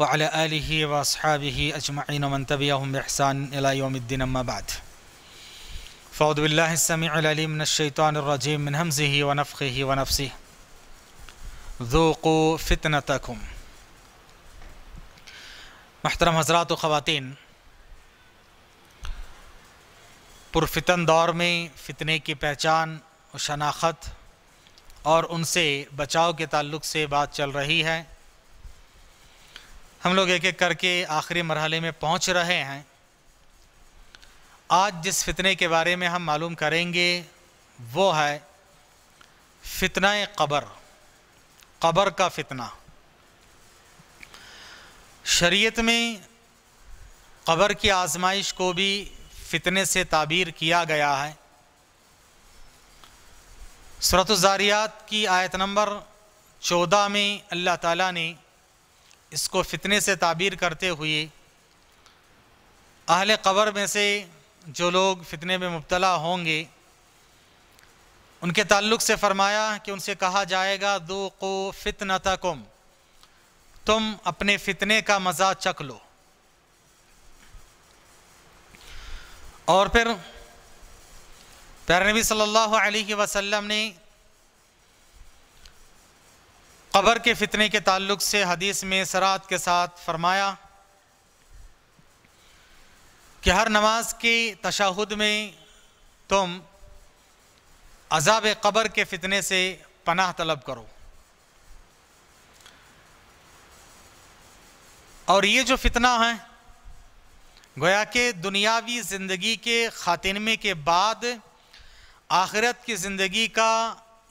वाला वसहाबी अजमाइन मन तबियाम बहसान अम्माबाद फ़ौदबिल्लासमीमनशैतरजीम मिनहमज़ी वनफ़ी वनफ़ी ज़ोको फ़ितन तकुम महतरम हजरात ख़वान पुरफितन दौर में फ़ितने की पहचान शनाख्त और उनसे बचाव के ताल्लुक से बात चल रही है हम लोग एक एक करके आखिरी मरहले में पहुंच रहे हैं आज जिस फितने के बारे में हम मालूम करेंगे वो है फितना कबर कबर का फितना शरीयत में कबर की आजमाइश को भी फितने से ताबीर किया गया है सूरत ज़ारियात की आयत नंबर चौदह में अल्लाह ताला ने इसको फितने से ताबीर करते हुए अहल कबर में से जो लोग फितने में मुबतला होंगे उनके ताल्लुक से फरमाया कि उनसे कहा जाएगा दो को फितनतकुम तुम अपने फितने का मज़ा चख लो और फिर प्यार नबी सल्लल्लाहु अलैहि वसल्लम ने कबर के फितने के ताल्लुक से हदीस में सरात के साथ फरमाया कि हर नमाज की तशाहुद में तुम अजाब कबर के फितने से पनाह तलब करो और ये जो फितना है गोया के दुनियावी ज़िंदगी के ख़ातिनमे के बाद आखिरत की ज़िंदगी का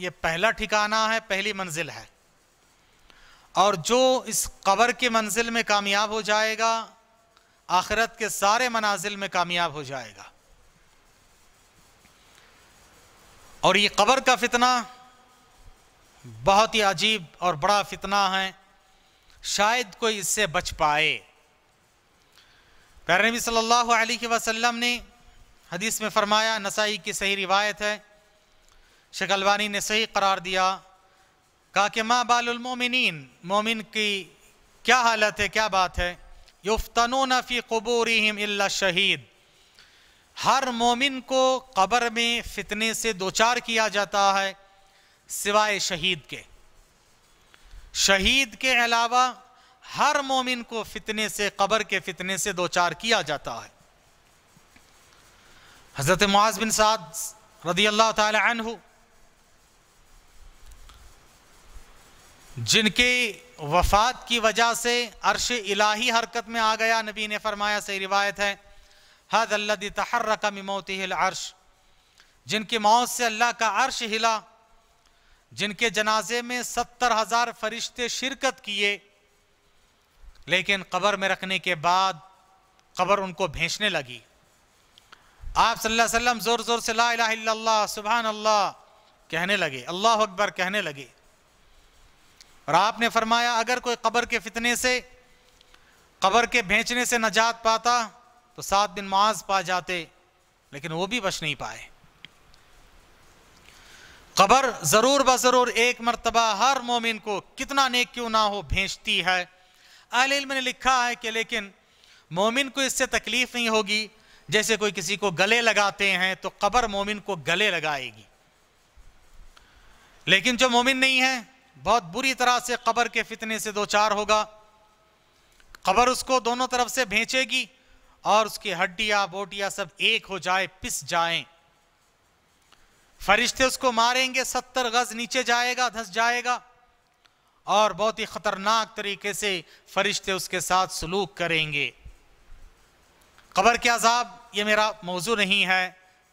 ये पहला ठिकाना है पहली मंजिल है और जो इस क़बर के मंजिल में कामयाब हो जाएगा आखिरत के सारे मनाजिल में कामयाब हो जाएगा और ये क़बर का फितना बहुत ही अजीब और बड़ा फितना है शायद कोई इससे बच पाए प्यारे नबी सल्लल्लाहु अलैहि वसल्लम ने हदीस में फरमाया नसाई की सही रिवायत है शकलवानी ने सही करार दिया कहा कि माँ बालमोमिन मोमिन की क्या हालत है क्या बात है युफ्तनो नफ़ी कबूर अल्ला शहीद हर मोमिन को कब्र में फितने से दो चार किया जाता है सिवाय शहीद के शहीद के अलावा हर मोमिन को फितने से कब्र के फितने से दो चार किया जाता है हज़रत मुआज बिन साद रदी अल्लाह तहु जिनकी वफात की वजह से अर्श इलाही हरकत में आ गया नबी ने फरमाया से रिवायत है हद अल्लादी तहर तहर्रक मोती अर्श जिनकी मौत से अल्लाह का अर्श हिला जिनके जनाजे में सत्तर हज़ार फरिश्ते शिरकत किए लेकिन कबर में रखने के बाद कबर उनको भेजने लगी आप सल्लल्लाहु अलैहि वसल्लम ज़ोर ज़ोर से ला इलाहा इल्लल्लाह सुबहान अल्लाह कहने लगे अल्लाह अकबर कहने लगे और आपने फरमाया अगर कोई कब्र के फितने से कब्र के भेजने से नजात पाता तो सात दिन माज पा जाते लेकिन वो भी बच नहीं पाए कबर जरूर ब जरूर एक मरतबा हर मोमिन को कितना नेक क्यों ना हो भेजती है अहिल ने लिखा है कि लेकिन मोमिन को इससे तकलीफ नहीं होगी जैसे कोई किसी को गले लगाते हैं तो कबर मोमिन को गले लगाएगी लेकिन जो मोमिन नहीं है बहुत बुरी तरह से कबर के फितने से दो चार होगा कबर उसको दोनों तरफ से भेजेगी और उसकी हड्डियां बोटियां सब एक हो जाए पिस जाए फरिश्ते उसको मारेंगे सत्तर गज नीचे जाएगा धस जाएगा और बहुत ही खतरनाक तरीके से फरिश्ते उसके साथ सलूक करेंगे कबर के अजाब ये मेरा मौजू नहीं है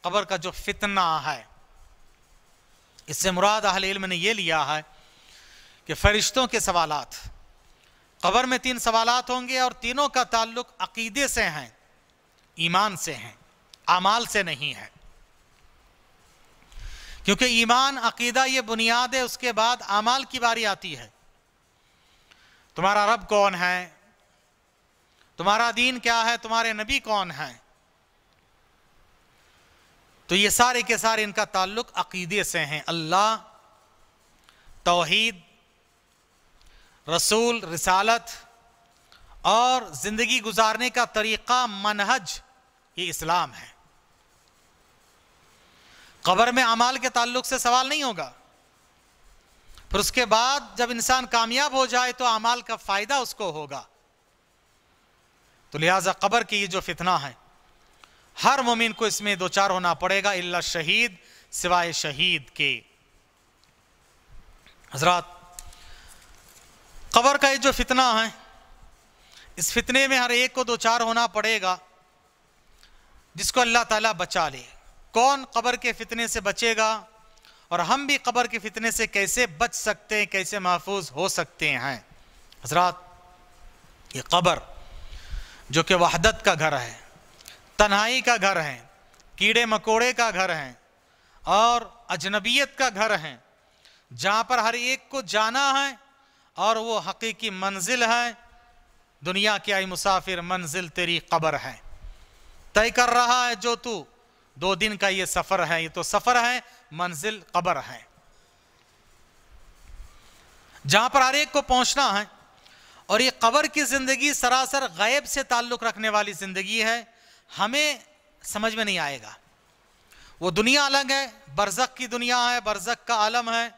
कबर का जो फितना है इससे मुराद अहल इल्म ने यह लिया है कि फरिश्तों के सवालात कबर में तीन सवालात होंगे और तीनों का ताल्लुक अकीदे से हैं ईमान से हैं अमाल से नहीं है क्योंकि ईमान अकीदा ये बुनियाद है उसके बाद अमाल की बारी आती है तुम्हारा रब कौन है तुम्हारा दीन क्या है तुम्हारे नबी कौन है तो ये सारे के सारे इनका ताल्लुक अकीदे से हैं अल्लाह तोहीद रसूल रिसालत और ज़िंदगी गुजारने का तरीक़ा मनहज ये इस्लाम है कब्र में अमाल के ताल्लुक से सवाल नहीं होगा फिर उसके बाद जब इंसान कामयाब हो जाए तो अमाल का फ़ायदा उसको होगा तो लिहाजा कब्र की ये जो फितना है हर मुमिन को इसमें दो चार होना पड़ेगा इल्ला शहीद सिवाय शहीद के हजरात कबर का ये जो फितना है इस फितने में हर एक को दो चार होना पड़ेगा जिसको अल्लाह ताला बचा ले कौन कबर के फितने से बचेगा और हम भी कबर के फितने से कैसे बच सकते हैं कैसे महफूज हो सकते हैं हजरात ये कबर जो कि वहदत का घर है तन्हाई का घर है कीड़े मकोड़े का घर है और अजनबियत का घर है जहाँ पर हर एक को जाना है और वो हकीकी मंजिल है दुनिया के आई मुसाफिर मंजिल तेरी कबर है तय कर रहा है जो तू दो दिन का ये सफ़र है ये तो सफ़र है मंजिल कबर है जहाँ पर हर एक को पहुँचना है और ये कबर की ज़िंदगी सरासर गैब से ताल्लुक़ रखने वाली ज़िंदगी है हमें समझ में नहीं आएगा वो दुनिया अलग है बरज़क की दुनिया है बरज़क का आलम है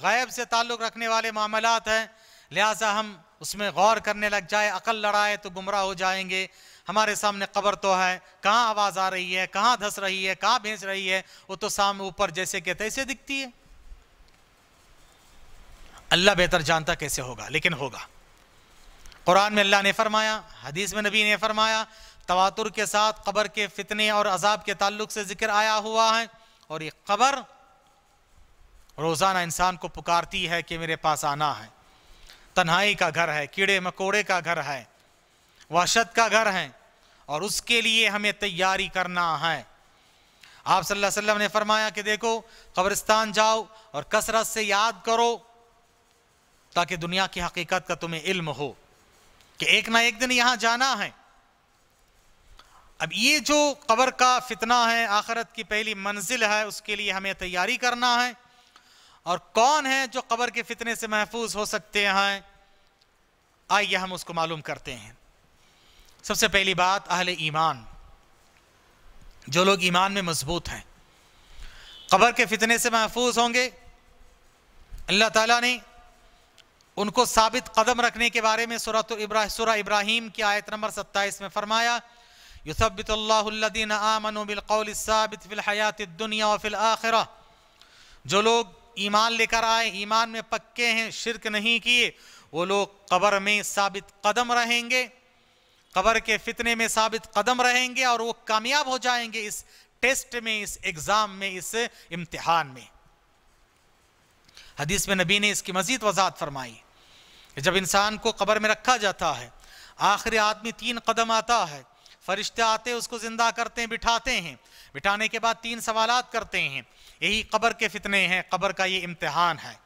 गायब से ताल्लुक़ रखने वाले मामला हैं लिहाजा हम उसमें गौर करने लग जाए अकल लड़ाए तो गुमराह हो जाएंगे हमारे सामने कबर तो है कहाँ आवाज़ आ रही है कहाँ धस रही है कहाँ भेज रही है वो तो सामने ऊपर जैसे के तैसे दिखती है अल्लाह बेहतर जानता कैसे होगा लेकिन होगा कुरान में अल्लाह ने फरमाया हदीस में नबी ने फरमाया तवातुर के साथ कबर के फितने और अजाब के ताल्लुक से जिक्र आया हुआ है और ये कबर रोज़ाना इंसान को पुकारती है कि मेरे पास आना है तन्हाई का घर है कीड़े मकोड़े का घर है वहशत का घर है और उसके लिए हमें तैयारी करना है आप सल्लल्लाहु अलैहि वसल्लम ने फरमाया कि देखो कब्रिस्तान जाओ और कसरत से याद करो ताकि दुनिया की हकीकत का तुम्हें इल्म हो कि एक ना एक दिन यहाँ जाना है अब ये जो कब्र का फितना है आखरत की पहली मंजिल है उसके लिए हमें तैयारी करना है और कौन है जो कबर के फितने से महफूज हो सकते हैं आइए हम उसको मालूम करते हैं सबसे पहली बात अहल ईमान जो लोग ईमान में मजबूत हैं कबर के फितने से महफूज होंगे अल्लाह ताला ने उनको साबित कदम रखने के बारे में सूरत सुरा इब्राहिम की आयत नंबर सत्ताईस में फरमाया साबित फ़िलहयात दुनिया जो लोग ईमान लेकर आए ईमान में पक्के हैं शिरक नहीं किए वो लोग कबर में साबित कदम रहेंगे कबर के फितने में साबित कदम रहेंगे और वो कामयाब हो जाएंगे इस टेस्ट में इस एग्ज़ाम में इस इम्तिहान में हदीस में नबी ने इसकी मजीद वजात फरमाई जब इंसान को कबर में रखा जाता है आखिरी आदमी तीन कदम आता है फरिश्ते आते उसको ज़िंदा करते हैं बिठाते हैं बिठाने के बाद तीन सवालात करते हैं यही कब्र के फितने हैं कब्र का ये इम्तहान है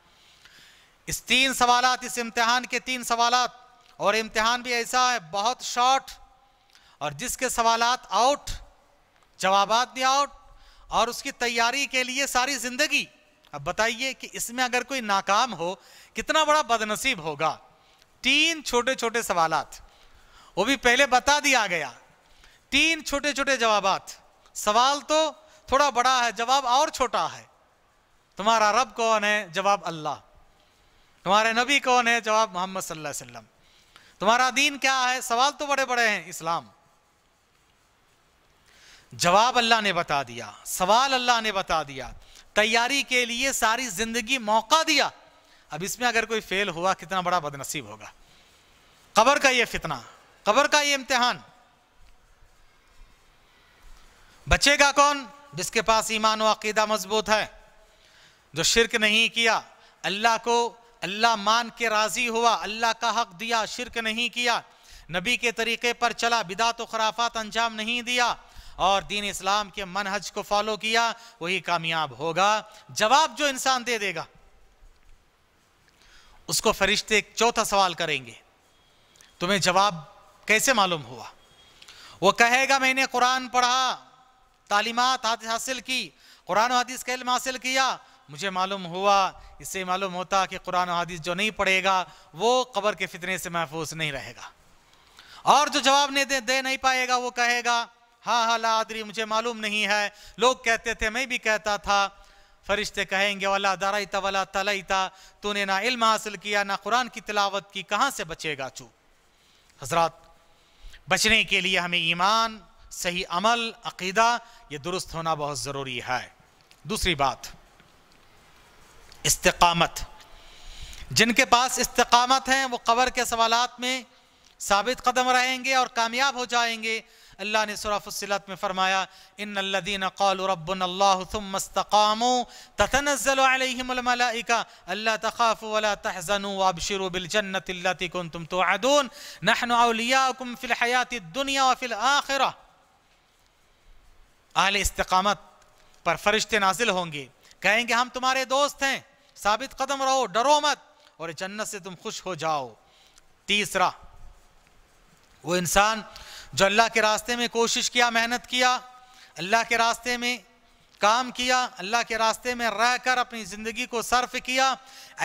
इस तीन सवाल इस इम्तहान के तीन सवाल और इम्तहान भी ऐसा है बहुत शॉर्ट और जिसके सवाल आउट जवाब भी आउट और उसकी तैयारी के लिए सारी ज़िंदगी अब बताइए कि इसमें अगर कोई नाकाम हो कितना बड़ा बदनसीब होगा तीन छोटे छोटे सवाल वो भी पहले बता दिया गया तीन छोटे छोटे जवाब सवाल तो थोड़ा बड़ा है जवाब और छोटा है तुम्हारा रब कौन है जवाब अल्लाह तुम्हारे नबी कौन है जवाब मोहम्मद सल्लल्लाहु तुम्हारा दीन क्या है सवाल तो बड़े बड़े हैं इस्लाम जवाब अल्लाह ने बता दिया सवाल अल्लाह ने बता दिया तैयारी के लिए सारी जिंदगी मौका दिया अब इसमें अगर कोई फेल हुआ कितना बड़ा बदनसीब होगा कबर का ये फितना कबर का ये इम्तिहान बचेगा कौन जिसके पास ईमान व अकीदा मजबूत है जो शिरक नहीं किया अल्लाह को अल्लाह मान के राज़ी हुआ अल्लाह का हक दिया शिरक नहीं किया नबी के तरीके पर चला तो खराफात अंजाम नहीं दिया और दीन इस्लाम के मनहज को फॉलो किया वही कामयाब होगा जवाब जो इंसान दे देगा उसको फरिश्ते चौथा सवाल करेंगे तुम्हें जवाब कैसे मालूम हुआ वो कहेगा मैंने कुरान पढ़ा तालीमत हासिल की कुरान हदीस का इल्म हासिल किया मुझे मालूम हुआ इससे मालूम होता कि कुरान हदीस जो नहीं पढ़ेगा वो कबर के फितने से महफूज नहीं रहेगा और जो जवाब नहीं दे, दे नहीं पाएगा वो कहेगा हाँ हाँ ला आदरी मुझे मालूम नहीं है लोग कहते थे मैं भी कहता था फरिश्ते कहेंगे वाला दाराइता वाला तलईता तूने ना इल्म हासिल किया ना कुरान की तिलावत की कहाँ से बचेगा चू हजरात बचने के लिए हमें ईमान सही अमल अकीदा ये दुरुस्त होना बहुत ज़रूरी है दूसरी बात इस्तकामत जिनके पास इस्तकामत हैं वो कबर के सवालात में साबित कदम रहेंगे और कामयाब हो जाएंगे अल्लाह ने सुराफुसलत में फ़रमाया इन अल्लादीन कौलरबनस्तकामो तथनज़लमलाइका अल्ला तखाफ़ वला तहज़नु वाबशर बिलजन्नतिल्लती कुन तुम तो आदून नहन अलियाकुम फ़िलहयात दुनिया व फिल आखिरा अहल इस्तकामत पर फरिश्ते नाजिल होंगे कहेंगे हम तुम्हारे दोस्त हैं साबित कदम रहो डरो मत और जन्नत से तुम खुश हो जाओ तीसरा वो इंसान जो अल्लाह के रास्ते में कोशिश किया मेहनत किया अल्लाह के रास्ते में काम किया अल्लाह के रास्ते में रह कर अपनी ज़िंदगी को सर्फ किया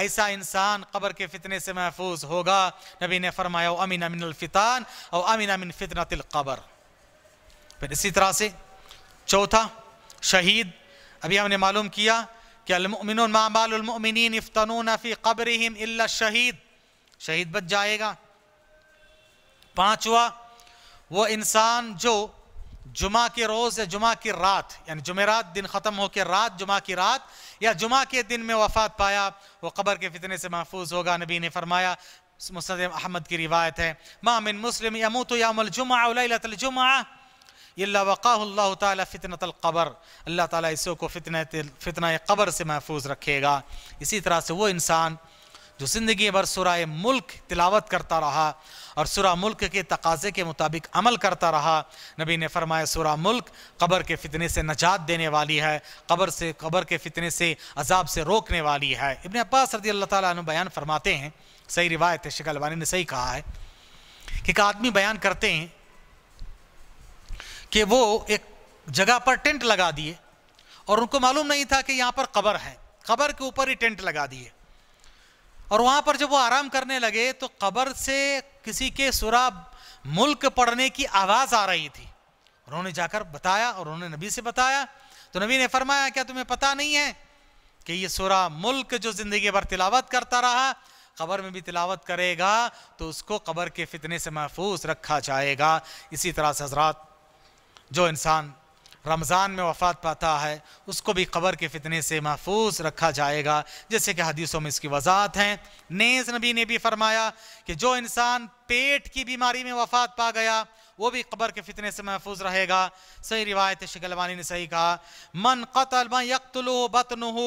ऐसा इंसान कब्र के फितने से महफूज होगा नबी ने फरमाया अमीन अमिन और अमीन अमिन तिल कब्र फिर इसी तरह से चौथा शहीद अभी हमने मालूम किया कि अलमिनबालमिन इफ्तनून फ़ी कब्र इल्ला शहीद शहीद बच जाएगा पांचवा वो इंसान जो जुमा के रोज़ या जुमा की रात यानी जुमेरात दिन ख़त्म होकर रात जुमा की रात या जुमा के दिन में वफात पाया वो कब्र के फितने से महफूज होगा नबी ने फरमाया मुसद अहमद की रिवायत है मामिन मुस्लिम यमू तो यामल जुमा जुमा ये अल कबर अल्लाह ताला इसो को फितन फितना क़बर से महफूज रखेगा इसी तरह से वो इंसान जो ज़िंदगी भर सुरह मुल्क तिलावत करता रहा और सुरा मुल्क के तकाजे के मुताबिक अमल करता रहा नबी ने फरमाया सुरा मुल्क क़बर के फितने से नजात देने वाली है कबर से कबर के फितने से अजाब से रोकने वाली है इबन अब्बास रदी अल्लाह ताली बयान फरमाते हैं सही रिवायत है शिकलवानी ने सही कहा है कि एक आदमी बयान करते हैं कि वो एक जगह पर टेंट लगा दिए और उनको मालूम नहीं था कि यहाँ पर कबर है कबर के ऊपर ही टेंट लगा दिए और वहाँ पर जब वो आराम करने लगे तो कबर से किसी के सुरा मुल्क पढ़ने की आवाज़ आ रही थी उन्होंने जाकर बताया और उन्होंने नबी से बताया तो नबी ने फरमाया क्या तुम्हें पता नहीं है कि ये सुरा मुल्क जो ज़िंदगी भर तिलावत करता रहा कबर में भी तिलावत करेगा तो उसको कबर के फितने से महफूज रखा जाएगा इसी तरह से हजरात जो इंसान रमज़ान में वफ़ात पाता है उसको भी कबर के फितने से महफूज रखा जाएगा जैसे कि हदीसों में इसकी वजाहत हैं नेज़ नबी ने भी फरमाया कि जो इंसान पेट की बीमारी में वफ़ात पा गया वो भी कबर के फितने से महफूज रहेगा सही रिवायत वानी ने सही कहा मन कतल मन यकतल बतन हो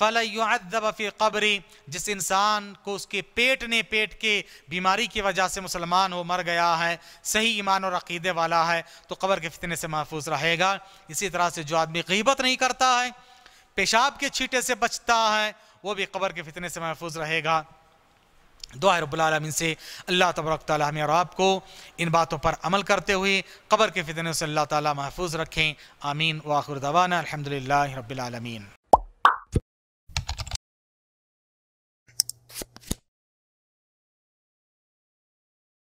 फलबी कबरी जिस इंसान को उसके पेट ने पेट के बीमारी की वजह से मुसलमान हो मर गया है सही ईमान और अकीदे वाला है तो कबर के फितने से महफूज रहेगा इसी तरह से जो आदमी गीबत नहीं करता है पेशाब के छीटे से बचता है वो भी कबर के फितने से महफूज रहेगा दुआ रबालमिन से अल्लाह तबरक हमें और आपको इन बातों पर अमल करते हुए कबर के फितने से अल्लाह ताली महफूज रखें आमीन वाखुर दवाना अलहमदिल्ला रबालमीन